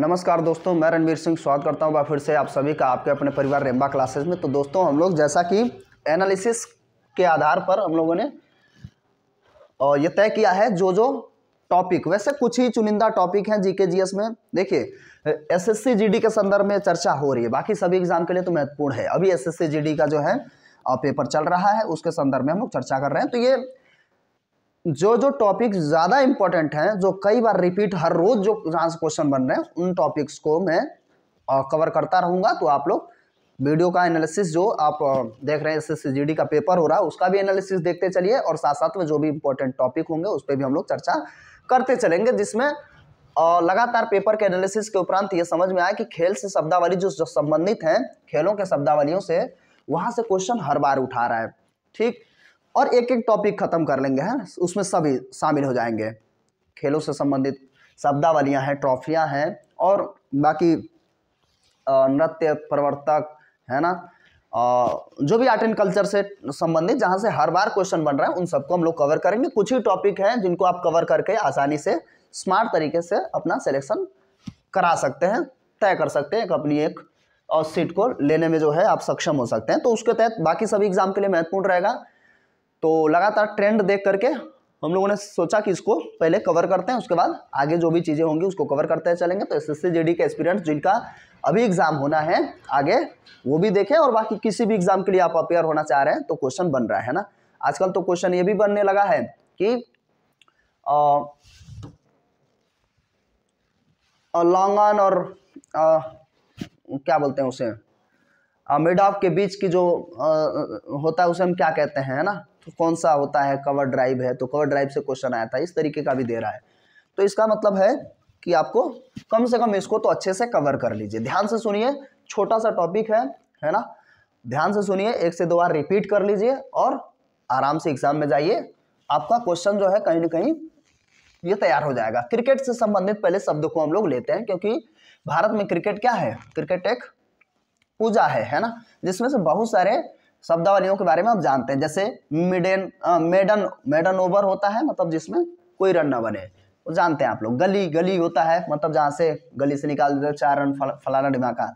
नमस्कार दोस्तों मैं रणवीर सिंह स्वागत करता हूं फिर से आप सभी का आपके अपने परिवार रेम्बा क्लासेस में तो दोस्तों हम लोग जैसा कि एनालिसिस के आधार पर हम लोगों ने ये तय किया है जो जो टॉपिक वैसे कुछ ही चुनिंदा टॉपिक हैं जीके जीएस में देखिए एसएससी जीडी के संदर्भ में चर्चा हो रही है बाकी सभी एग्जाम के लिए तो महत्वपूर्ण है अभी एसएससी जीडी का जो है पेपर चल रहा है उसके संदर्भ में हम लोग चर्चा कर रहे हैं तो ये जो जो टॉपिक ज़्यादा इंपॉर्टेंट हैं जो कई बार रिपीट हर रोज़ जो यहाँ से क्वेश्चन बन रहे हैं उन टॉपिक्स को मैं कवर करता रहूँगा तो आप लोग वीडियो का एनालिसिस जो आप देख रहे हैं एस एस का पेपर हो रहा है उसका भी एनालिसिस देखते चलिए और साथ साथ में जो भी इम्पोर्टेंट टॉपिक होंगे उस पर भी हम लोग चर्चा करते चलेंगे जिसमें लगातार पेपर के एनालिसिस के उपरांत ये समझ में आया कि खेल से शब्दावली जो, जो संबंधित हैं खेलों के शब्दावलियों से वहाँ से क्वेश्चन हर बार उठा रहा है ठीक और एक एक टॉपिक ख़त्म कर लेंगे है उसमें सभी शामिल हो जाएंगे खेलों से संबंधित शब्दावलियाँ हैं ट्रॉफियाँ हैं और बाकी नृत्य प्रवर्तक है ना जो भी आर्ट एंड कल्चर से संबंधित जहाँ से हर बार क्वेश्चन बन रहा है उन सबको हम लोग कवर करेंगे कुछ ही टॉपिक हैं जिनको आप कवर करके आसानी से स्मार्ट तरीके से अपना सिलेक्शन करा सकते हैं तय कर सकते हैं एक अपनी एक और सीट को लेने में जो है आप सक्षम हो सकते हैं तो उसके तहत बाकी सभी एग्जाम के लिए महत्वपूर्ण रहेगा तो लगातार ट्रेंड देख करके हम लोगों ने सोचा कि इसको पहले कवर करते हैं उसके बाद आगे जो भी चीज़ें होंगी उसको कवर करते हैं चलेंगे तो एस एस के एक्सपीरियंट जिनका अभी एग्ज़ाम होना है आगे वो भी देखें और बाकी किसी भी एग्ज़ाम के लिए आप अपेयर होना चाह रहे हैं तो क्वेश्चन बन रहा है ना आजकल तो क्वेश्चन ये भी बनने लगा है कि लॉन्ग ऑन और आ, क्या बोलते हैं उसे मिड ऑफ के बीच की जो आ, होता है उसे हम क्या कहते हैं है ना कौन सा होता है कवर ड्राइव है तो कवर ड्राइव से क्वेश्चन आया था इस तरीके का भी दे रहा है तो इसका मतलब है कि आपको कम से कम इसको तो अच्छे से कवर कर लीजिए ध्यान से सुनिए छोटा सा टॉपिक है है ना ध्यान से सुनिए एक से दो बार रिपीट कर लीजिए और आराम से एग्जाम में जाइए आपका क्वेश्चन जो है कहीं ना कहीं ये तैयार हो जाएगा क्रिकेट से संबंधित पहले शब्द को हम लोग लेते हैं क्योंकि भारत में क्रिकेट क्या है क्रिकेट एक पूजा है है ना जिसमें से बहुत सारे शब्दावलियों के बारे में आप जानते हैं जैसे मिडेन मेडन मेडन ओवर होता है मतलब जिसमें कोई रन ना बने वो जानते हैं आप लोग गली गली होता है मतलब जहाँ से गली से निकाल देते चार रन फलाना डिमाका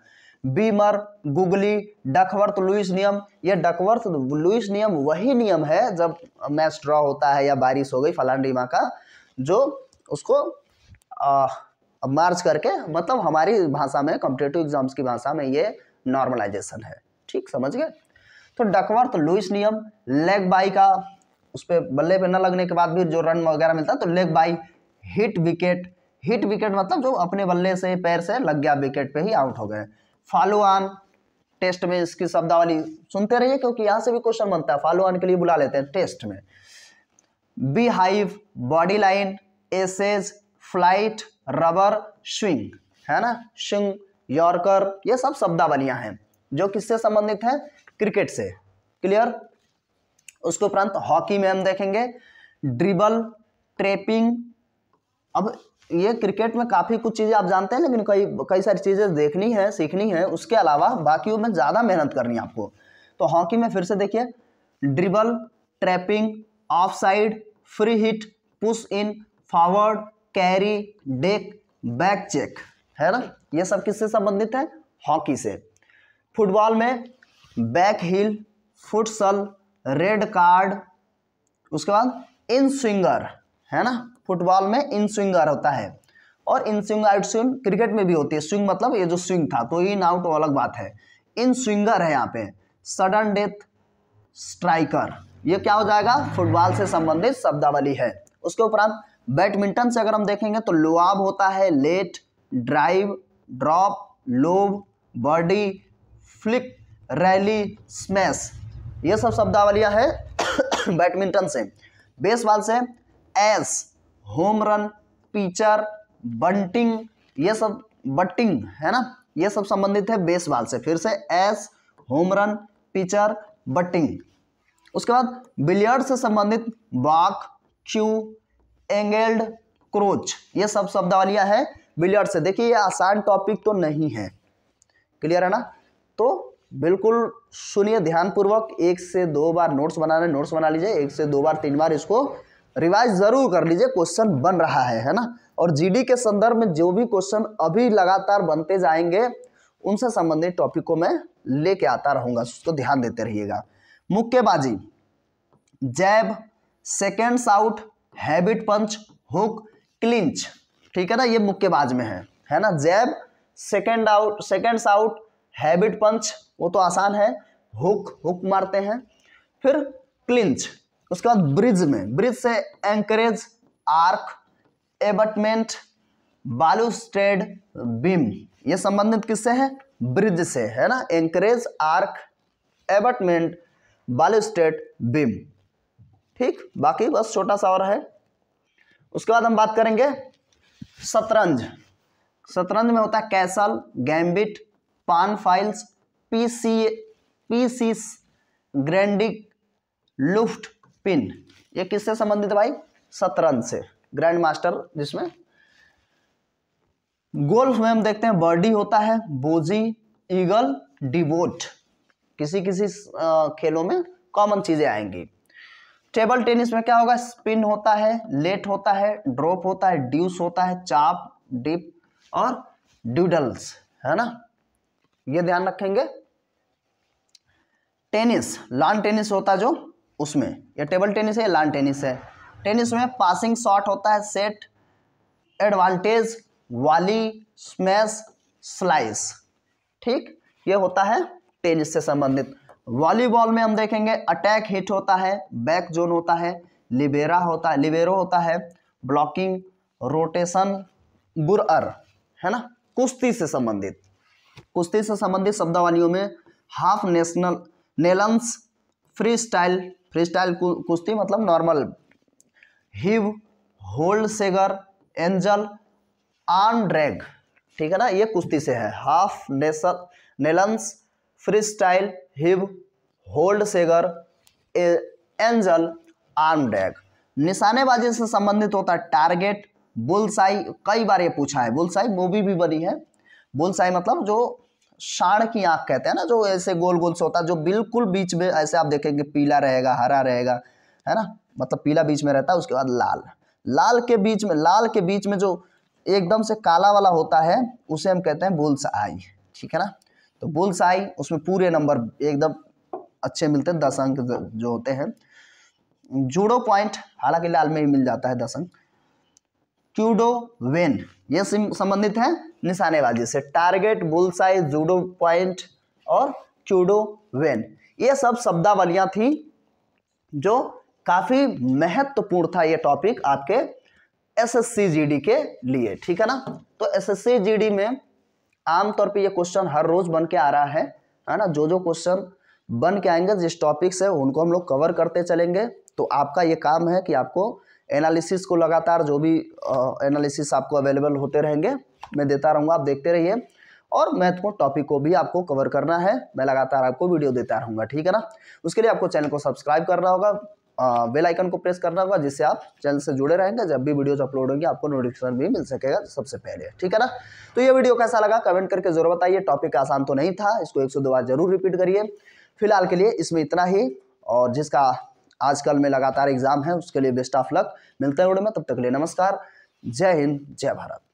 बीमर गुगली डकवर्थ लुइस नियम ये डकवर्थ लुइस नियम वही नियम है जब मैच ड्रॉ होता है या बारिश हो गई फलाना ढिमाका जो उसको आ, मार्च करके मतलब हमारी भाषा में कॉम्पिटेटिव एग्जाम्स की भाषा में ये नॉर्मलाइजेशन है ठीक समझ गए तो डकवर्थ तो लुइस नियम लेग बाई का उस पर बल्ले पे न लगने के बाद भी जो रन वगैरह मिलता है तो leg bye hit wicket hit wicket मतलब जो अपने बल्ले से पैर से लग गया विकेट पे ही आउट हो गए फॉलो ऑन टेस्ट में इसकी शब्दावली सुनते रहिए क्योंकि यहाँ से भी क्वेश्चन बनता है फॉलो ऑन के लिए बुला लेते हैं टेस्ट में beehive body line Ashes flight rubber swing है ना स्विंग यॉर्कर ये सब शब्दावलियां हैं जो किससे संबंधित है क्रिकेट से क्लियर उसके उपरांत हॉकी में हम देखेंगे ड्रिबल ट्रेपिंग अब ये क्रिकेट में काफ़ी कुछ चीज़ें आप जानते हैं लेकिन कई कई सारी चीज़ें देखनी है सीखनी है उसके अलावा बाकी में ज़्यादा मेहनत करनी है आपको तो हॉकी में फिर से देखिए dribble trapping off side free hit push in forward carry deck back check है ना ये सब किससे संबंधित है हॉकी से फुटबॉल में back heel futsal red card उसके बाद इन स्विंगर है ना फुटबॉल में इन स्विंगर होता है और in swing out swing cricket में भी होती है स्विंग मतलब ये जो स्विंग था तो इन आउट अलग बात है इन स्विंगर है यहाँ पे सडन डेथ स्ट्राइकर ये क्या हो जाएगा फुटबॉल से संबंधित शब्दावली है उसके उपरांत बैडमिंटन से अगर हम देखेंगे तो लोआब होता है let drive drop lob body flick rally smash ये सब शब्दावलियाँ हैं बैडमिंटन से बेसबॉल से ace home run pitcher bunting ये सब बटिंग है ना ये सब संबंधित है बेसबॉल से फिर से ace home run pitcher batting उसके बाद बिलियर्ड से संबंधित बाक क्यू एंगल्ड क्रोच ये सब शब्दावलियाँ हैं बिलियर्ड से देखिए ये आसान टॉपिक तो नहीं है क्लियर है ना तो बिल्कुल सुनिए ध्यानपूर्वक एक से दो बार नोट्स बनाने नोट्स बना लीजिए एक से दो बार तीन बार इसको रिवाइज जरूर कर लीजिए क्वेश्चन बन रहा है है ना और जीडी के संदर्भ में जो भी क्वेश्चन अभी लगातार बनते जाएंगे उनसे संबंधित टॉपिक को मैं लेके आता रहूंगा उसको ध्यान देते रहिएगा मुक्केबाजी jab second out habit punch hook clinch ठीक है ना ये मुक्केबाज में है है ना jab second out second out habit punch वो तो आसान है हुक हुक मारते हैं फिर क्लिंच उसके बाद ब्रिज में ब्रिज से anchorage arch abutment balustrade beam ये संबंधित किससे है ब्रिज से है ना anchorage arch abutment balustrade beam ठीक बाकी बस छोटा सा और है उसके बाद हम बात करेंगे शतरंज शतरंज में होता है castle gambit pawn files pieces pieces ग्रैंडिक लुफ्ट पिन ये किससे संबंधित भाई शतरंज से ग्रैंड मास्टर जिसमें गोल्फ में हम देखते हैं बर्डी होता है बोजी ईगल डिबोट किसी किसी खेलों में कॉमन चीजें आएंगी टेबल टेनिस में क्या होगा स्पिन होता है लेट होता है ड्रॉप होता है ड्यूस होता है चाप डिप और ड्यूडल्स है ना ये ध्यान रखेंगे टेनिस लॉन टेनिस होता जो उसमें यह टेबल टेनिस है लॉन टेनिस है टेनिस में पासिंग शॉट होता है set advantage volley smash slice ठीक ये होता है टेनिस से संबंधित वॉलीबॉल में हम देखेंगे अटैक हिट होता है बैक जोन होता है लिबेरा होता है लिबेरो होता है ब्लॉकिंग रोटेशन गुरअर है ना कुश्ती से संबंधित कुश्ती से संबंधित शब्दावलियों में half national nelsons free style free style कुश्ती मतलब नॉर्मल हिव होल्ड सेगर एंजल आर्म ड्रैग ठीक है ना ये कुश्ती से है half national nelsons free style heave hold सेगर एंजल आर्म ड्रैग निशानेबाजी से संबंधित होता है टारगेट बुलसाई कई बार ये पूछा है बुलसाई मूवी भी बनी है बुलसाई मतलब जो साढ़ की आंख कहते हैं ना जो ऐसे गोल गोल से होता है जो बिल्कुल बीच में ऐसे आप देखेंगे पीला रहेगा हरा रहेगा है ना मतलब पीला बीच में रहता है उसके बाद लाल लाल के बीच में लाल के बीच में जो एकदम से काला वाला होता है उसे हम कहते हैं बुल्स आई ठीक है ना तो बुल्स आई उसमें पूरे नंबर एकदम अच्छे मिलते हैं दस अंक जो होते हैं जूडो पॉइंट हालांकि लाल में ही मिल जाता है दस अंक क्यूडो वेन ये संबंधित है निशानेबाजी से target bull size judo point और क्यूडो वेन ये सब शब्दावलियां थी जो काफ़ी महत्वपूर्ण था ये टॉपिक आपके एसएससी जीडी के लिए ठीक है ना तो एसएससी जीडी में आमतौर पे ये क्वेश्चन हर रोज बन के आ रहा है है ना जो जो क्वेश्चन बन के आएंगे जिस टॉपिक से उनको हम लोग कवर करते चलेंगे तो आपका ये काम है कि आपको एनालिसिस को लगातार जो भी एनालिसिस आपको अवेलेबल होते रहेंगे मैं देता रहूँगा आप देखते रहिए और महत्वपूर्ण टॉपिक को भी आपको कवर करना है मैं लगातार आपको वीडियो देता रहूँगा ठीक है ना उसके लिए आपको चैनल को सब्सक्राइब करना होगा बेल आइकन को प्रेस करना होगा जिससे आप चैनल से जुड़े रहेंगे जब भी वीडियोज अपलोड होंगे आपको नोटिफिकेशन भी मिल सकेगा सबसे पहले ठीक है ना तो ये वीडियो कैसा लगा कमेंट करके जरूर बताइए टॉपिक आसान तो नहीं था इसको एक सौ दो बार जरूर रिपीट करिए फिलहाल के लिए इसमें इतना ही और जिसका आजकल में लगातार एग्जाम है उसके लिए बेस्ट ऑफ लक मिलते हैं उड़े में तब तक के लिए नमस्कार जय हिंद जय भारत